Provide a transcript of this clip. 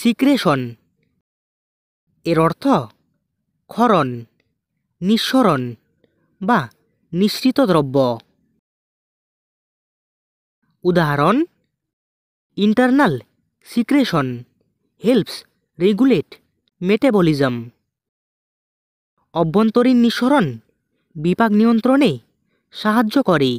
secretion এর অর্থ ক্ষরণ নিঃসরণ বা নিঃসৃত দ্রব্য উদাহরণ internal secretion helps regulate metabolism অভ্যন্তরীণ নিঃসরণ বিপাক নিয়ন্ত্রণে সাহায্য করে